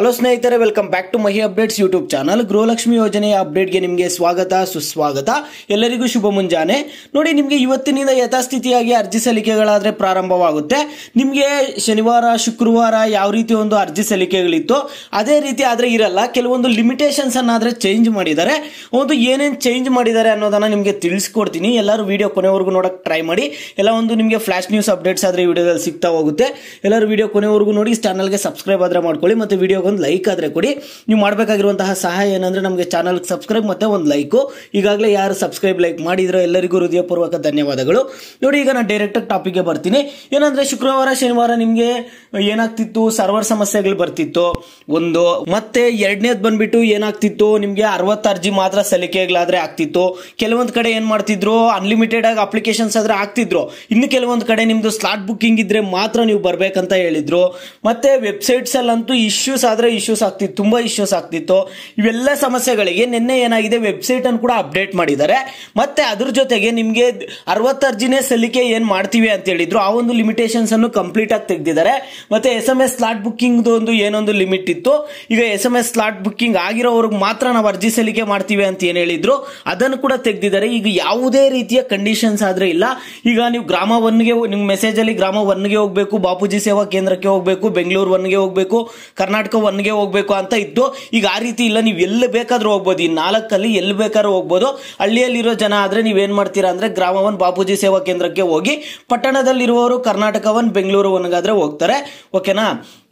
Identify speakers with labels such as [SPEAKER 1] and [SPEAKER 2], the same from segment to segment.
[SPEAKER 1] hello ಸ್ನೇಹಿತರೆ welcome back to Mahi updates YouTube channel Gruhalakshmi ಯೋಜನೆ ಅಪ್ಡೇಟ್ಗೆ ನಿಮಗೆ ಸ್ವಾಗತ ಸುಸ್ವಾಗತ ಎಲ್ಲರಿಗೂ ಶುಭ ಮುಂಜಾನೆ ನೋಡಿ ನಿಮಗೆ ಇವತ್ತಿನಿಂದ ಯಥಾಸ್ಥಿತಿಯಾಗಿ ಅರ್ಜಿ ಸಲ್ಲಿಕೆಗಳಾದರೆ ಪ್ರಾರಂಭವಾಗುತ್ತೆ ನಿಮಗೆ ಶನಿವಾರ ಶುಕ್ರವಾರ ಯಾವ ರೀತಿ ಒಂದು ಅರ್ಜಿ ಸಲ್ಲಿಕೆಗಳಿತ್ತು ಅದೇ ರೀತಿ ಆದರೆ ಇರಲ್ಲ ಕೆಲವೊಂದು ಲಿಮಿಟೇಷನ್ಸ್ ಅನ್ನಾದರೆ ಚೇಂಜ್ ಮಾಡಿದ್ದಾರೆ ಒಂದು ಏನೇನು ಚೇಂಜ್ ಮಾಡಿದ್ದಾರೆ ಅನ್ನೋದನ್ನು ನಿಮಗೆ ತಿಳಿಸ್ಕೊಡ್ತೀನಿ ಎಲ್ಲರೂ ವಿಡಿಯೋ ಕೊನೆವರೆಗೂ ನೋಡೋಕೆ ಟ್ರೈ ಮಾಡಿ ಎಲ್ಲ ಒಂದು ನಿಮಗೆ ಫ್ಲಾಶ್ ನ್ಯೂಸ್ ಅಪ್ಡೇಟ್ಸ್ ಆದರೆ ವಿಡಿಯೋದಲ್ಲಿ ಸಿಗ್ತಾ ಹೋಗುತ್ತೆ ಎಲ್ಲರೂ ವಿಡಿಯೋ ಕೊನೆವರೆಗೂ ನೋಡಿ ಚಾನಲ್ಗೆ ಸಬ್ಸ್ಕ್ರೈಬ್ ಆದರೆ ಮಾಡ್ಕೊಳ್ಳಿ ಮತ್ತು ವಿಡಿಯೋ ಒಂದು ಲೈಕ್ ಆದರೆ ಕೊಡಿ ನೀವು ಮಾಡಬೇಕಾಗಿರುವಂತಹ ಸಹಾಯ ಏನಂದರೆ ನಮಗೆ ಚಾನಲ್ಗೆ ಸಬ್ಸ್ಕ್ರೈಬ್ ಮತ್ತು ಒಂದು ಲೈಕು ಈಗಾಗಲೇ ಯಾರು ಸಬ್ಸ್ಕ್ರೈಬ್ ಲೈಕ್ ಮಾಡಿದ್ರೋ ಎಲ್ಲರಿಗೂ ಹೃದಯಪೂರ್ವಕ ಧನ್ಯವಾದಗಳು ನೋಡಿ ಈಗ ನಾನು ಡೈರೆಕ್ಟಾಗಿ ಟಾಪಿಕ್ಗೆ ಬರ್ತೀನಿ ಏನಂದರೆ ಶುಕ್ರವಾರ ಶನಿವಾರ ನಿಮಗೆ ಏನಾಗ್ತಿತ್ತು ಸರ್ವರ್ ಸಮಸ್ಯೆಗಳು ಬರ್ತಿತ್ತು ಒಂದು ಮತ್ತೆ ಎರಡನೇದು ಬಂದ್ಬಿಟ್ಟು ಏನಾಗ್ತಿತ್ತು ನಿಮಗೆ ಅರವತ್ತು ಅರ್ಜಿ ಮಾತ್ರ ಸಲ್ಲಿಕೆಗಳಾದ್ರೆ ಆಗ್ತಿತ್ತು ಕೆಲವೊಂದು ಕಡೆ ಏನು ಮಾಡ್ತಿದ್ರು ಅನ್ಲಿಮಿಟೆಡ್ ಆಗಿ ಅಪ್ಲಿಕೇಶನ್ಸ್ ಆದರೆ ಆಗ್ತಿದ್ರು ಇನ್ನು ಕೆಲವೊಂದು ಕಡೆ ನಿಮ್ಮದು ಸ್ಲಾಟ್ ಬುಕ್ಕಿಂಗ್ ಇದ್ರೆ ಮಾತ್ರ ನೀವು ಬರಬೇಕಂತ ಹೇಳಿದ್ರು ಮತ್ತು ವೆಬ್ಸೈಟ್ಸಲ್ಲಂತೂ ಇಶ್ಯೂಸ್ ಆದರೆ ಇಶ್ಯೂಸ್ ಆಗ್ತಿತ್ತು ತುಂಬ ಇಶ್ಯೂಸ್ ಆಗ್ತಿತ್ತು ಇವೆಲ್ಲ ಸಮಸ್ಯೆಗಳಿಗೆ ನಿನ್ನೆ ಏನಾಗಿದೆ ಅನ್ನು ಕೂಡ ಅಪ್ಡೇಟ್ ಮಾಡಿದ್ದಾರೆ ಮತ್ತೆ ಅದ್ರ ಜೊತೆಗೆ ನಿಮಗೆ ಅರವತ್ತು ಅರ್ಜಿನೇ ಸಲ್ಲಿಕೆ ಏನು ಮಾಡ್ತೀವಿ ಅಂತ ಹೇಳಿದ್ರು ಆ ಒಂದು ಲಿಮಿಟೇಷನ್ಸನ್ನು ಕಂಪ್ಲೀಟಾಗಿ ತೆಗೆದಿದ್ದಾರೆ ಮತ್ತೆ S M S slot booking ಒಂದು ಏನೊಂದು ಲಿಮಿಟ್ ಇತ್ತು ಈಗ S M S slot booking ಆಗಿರೋವ್ರಿಗೆ ಮಾತ್ರ ನಾವು ಅರ್ಜಿ ಸಲ್ಲಿಕೆ ಮಾಡ್ತೀವಿ ಅಂತ ಏನು ಹೇಳಿದ್ರು ಅದನ್ನು ಕೂಡ ತೆಗೆದಿದ್ದಾರೆ ಈಗ ಯಾವುದೇ ರೀತಿಯ ಕಂಡೀಷನ್ಸ್ ಆದ್ರೆ ಇಲ್ಲ ಈಗ ನೀವು ಗ್ರಾಮ ಒನ್ಗೆ ನಿಮ್ಮ ಅಲ್ಲಿ ಗ್ರಾಮ ಒನ್ಗೆ ಹೋಗಬೇಕು ಬಾಪೂಜಿ ಸೇವಾ ಕೇಂದ್ರಕ್ಕೆ ಹೋಗಬೇಕು ಬೆಂಗಳೂರು ಒನ್ಗೆ ಹೋಗಬೇಕು ಕರ್ನಾಟಕ ಒನ್ಗೆ ಹೋಗ್ಬೇಕು ಅಂತ ಇದ್ದು ಈಗ ಆ ರೀತಿ ಇಲ್ಲ ನೀವು ಎಲ್ಲಿ ಬೇಕಾದ್ರೂ ಹೋಗ್ಬೋದು ಈ ನಾಲ್ಕಲ್ಲಿ ಎಲ್ಲಿ ಬೇಕಾದ್ರೂ ಹೋಗ್ಬೋದು ಹಳ್ಳಿಯಲ್ಲಿರೋ ಜನ ಆದ್ರೆ ಆದರೆ ಏನ್ ಮಾಡ್ತೀರಾ ಅಂದರೆ ಗ್ರಾಮವನ್ ಬಾಪೂಜಿ ಸೇವಾ ಕೇಂದ್ರಕ್ಕೆ ಹೋಗಿ ಪಟ್ಟಣದಲ್ಲಿರುವವರು ಕರ್ನಾಟಕ ಒನ್ ಬೆಂಗಳೂರು ಒನ್ಗಾದ್ರೆ ಹೋಗ್ತಾರೆ ಓಕೆನಾ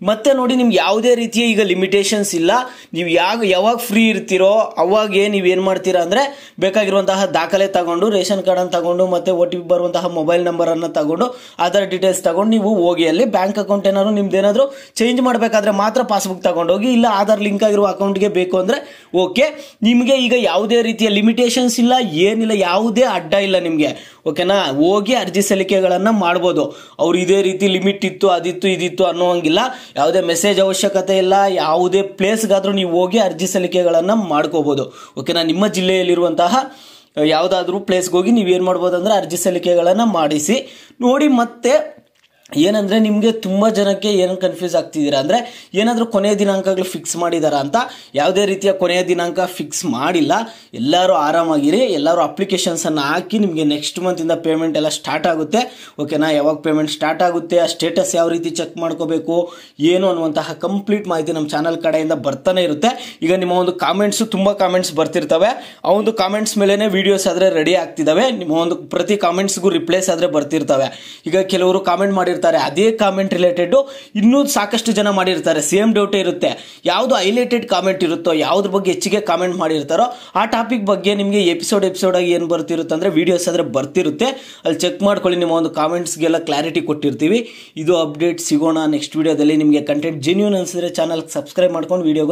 [SPEAKER 1] ಮತ್ತೆ ನೋಡಿ ನಿಮ್ಗೆ ಯಾವುದೇ ರೀತಿಯ ಈಗ ಲಿಮಿಟೇಷನ್ಸ್ ಇಲ್ಲ ನೀವು ಯಾವ ಯಾವಾಗ ಫ್ರೀ ಇರ್ತೀರೋ ಅವಾಗೇ ನೀವು ಏನು ಮಾಡ್ತೀರಾ ಅಂದರೆ ಬೇಕಾಗಿರುವಂತಹ ದಾಖಲೆ ತಗೊಂಡು ರೇಷನ್ ಕಾರ್ಡನ್ನು ತಗೊಂಡು ಮತ್ತು ಒ ಟಿ ಪಿ ಬರುವಂತಹ ಮೊಬೈಲ್ ನಂಬರನ್ನು ತಗೊಂಡು ಆಧಾರ್ ಡೀಟೇಲ್ಸ್ ತಗೊಂಡು ನೀವು ಹೋಗಿ ಅಲ್ಲಿ ಬ್ಯಾಂಕ್ ಅಕೌಂಟ್ ಏನಾದ್ರು ಏನಾದರೂ ಚೇಂಜ್ ಮಾಡಬೇಕಾದ್ರೆ ಮಾತ್ರ ಪಾಸ್ಬುಕ್ ತಗೊಂಡೋಗಿ ಇಲ್ಲ ಆಧಾರ್ ಲಿಂಕ್ ಆಗಿರುವ ಅಕೌಂಟ್ಗೆ ಬೇಕು ಅಂದರೆ ಓಕೆ ನಿಮಗೆ ಈಗ ಯಾವುದೇ ರೀತಿಯ ಲಿಮಿಟೇಷನ್ಸ್ ಇಲ್ಲ ಏನಿಲ್ಲ ಯಾವುದೇ ಅಡ್ಡ ಇಲ್ಲ ನಿಮಗೆ ಓಕೆನಾ ಹೋಗಿ ಅರ್ಜಿ ಸಲ್ಲಿಕೆಗಳನ್ನು ಮಾಡ್ಬೋದು ಅವ್ರು ಇದೇ ರೀತಿ ಲಿಮಿಟ್ ಇತ್ತು ಅದಿತ್ತು ಇದಿತ್ತು ಅನ್ನೋ ಹಂಗಿಲ್ಲ ಯಾವುದೇ ಮೆಸೇಜ್ ಅವಶ್ಯಕತೆ ಇಲ್ಲ ಯಾವುದೇ ಪ್ಲೇಸ್ಗಾದರೂ ನೀವು ಹೋಗಿ ಅರ್ಜಿ ಸಲ್ಲಿಕೆಗಳನ್ನು ಮಾಡ್ಕೋಬೋದು ಓಕೆನಾ ನಿಮ್ಮ ಜಿಲ್ಲೆಯಲ್ಲಿರುವಂತಹ ಯಾವುದಾದ್ರೂ ಪ್ಲೇಸ್ಗೆ ಹೋಗಿ ನೀವೇನು ಮಾಡ್ಬೋದು ಅಂದರೆ ಅರ್ಜಿ ಸಲ್ಲಿಕೆಗಳನ್ನು ಮಾಡಿಸಿ ನೋಡಿ ಮತ್ತೆ ಏನಂದರೆ ನಿಮಗೆ ತುಂಬ ಜನಕ್ಕೆ ಏನು ಕನ್ಫ್ಯೂಸ್ ಆಗ್ತಿದ್ದೀರಾ ಅಂದರೆ ಏನಾದರೂ ಕೊನೆಯ ದಿನಾಂಕಗಳು ಫಿಕ್ಸ್ ಮಾಡಿದಾರಾ ಅಂತ ಯಾವುದೇ ರೀತಿಯ ಕೊನೆಯ ದಿನಾಂಕ ಫಿಕ್ಸ್ ಮಾಡಿಲ್ಲ ಎಲ್ಲರೂ ಆರಾಮಾಗಿರಿ ಎಲ್ಲರೂ ಅಪ್ಲಿಕೇಶನ್ಸನ್ನು ಹಾಕಿ ನಿಮಗೆ ನೆಕ್ಸ್ಟ್ ಮಂತಿಂದ ಪೇಮೆಂಟ್ ಎಲ್ಲ ಸ್ಟಾರ್ಟ್ ಆಗುತ್ತೆ ಓಕೆನಾ ಯಾವಾಗ ಪೇಮೆಂಟ್ ಸ್ಟಾರ್ಟ್ ಆಗುತ್ತೆ ಆ ಸ್ಟೇಟಸ್ ಯಾವ ರೀತಿ ಚೆಕ್ ಮಾಡ್ಕೋಬೇಕು ಏನು ಅನ್ನುವಂತಹ ಕಂಪ್ಲೀಟ್ ಮಾಹಿತಿ ನಮ್ಮ ಚಾನಲ್ ಕಡೆಯಿಂದ ಬರ್ತಾನೆ ಇರುತ್ತೆ ಈಗ ನಿಮ್ಮ ಒಂದು ಕಾಮೆಂಟ್ಸು ತುಂಬ ಕಾಮೆಂಟ್ಸ್ ಬರ್ತಿರ್ತವೆ ಆ ಒಂದು ಕಾಮೆಂಟ್ಸ್ ಮೇಲೇ ವೀಡಿಯೋಸ್ ಆದರೆ ರೆಡಿ ಆಗ್ತಿದ್ದಾವೆ ನಿಮ್ಮ ಒಂದು ಪ್ರತಿ ಕಾಮೆಂಟ್ಸ್ಗೂ ರಿಪ್ಲೇಸ್ ಆದರೆ ಬರ್ತಿರ್ತವೆ ಈಗ ಕೆಲವರು ಕಾಮೆಂಟ್ ಮಾಡಿರ್ತಾರೆ ಮಾಡಿರ್ತಾರೆ ಅದೇ ಕಾಮೆಂಟ್ ರಿಲೇಟೆಡು ಇನ್ನೂ ಸಾಕಷ್ಟು ಜನ ಮಾಡಿರ್ತಾರೆ ಸೇಮ್ ಡೌಟ್ ಇರುತ್ತೆ ಯಾವುದು ಹೈಲೈಟೆಡ್ ಕಾಮೆಂಟ್ ಇರುತ್ತೋ ಯಾವ್ದ್ರ ಬಗ್ಗೆ ಹೆಚ್ಚಿಗೆ ಕಾಮೆಂಟ್ ಮಾಡಿರ್ತಾರೋ ಆ ಟಾಪಿಕ್ ಬಗ್ಗೆ ನಿಮಗೆ ಎಪಿಸೋಡ್ ಆಗಿ ಏನು ಬರ್ತಿರುತ್ತೆ ಅಂದರೆ ವೀಡಿಯೋಸ್ ಆದರೆ ಬರ್ತಿರುತ್ತೆ ಅಲ್ಲಿ ಚೆಕ್ ಮಾಡ್ಕೊಳ್ಳಿ ನಿಮ್ಮ ಒಂದು ಕಾಮೆಂಟ್ಸ್ಗೆಲ್ಲ ಕ್ಲಾರಿಟಿ ಕೊಟ್ಟಿರ್ತೀವಿ ಇದು ಅಪ್ಡೇಟ್ ಸಿಗೋಣ ನೆಕ್ಸ್ಟ್ ವಿಡಿಯೋದಲ್ಲಿ ನಿಮಗೆ ಕಂಟೆಂಟ್ ಜೆನ್ಯೂನ್ ಅನಿಸಿದ್ರೆ ಚಾನಲ್ಗೆ ಸಬ್ಸ್ಕ್ರೈಬ್ ಮಾಡ್ಕೊಂಡು ವಿಡಿಯೋ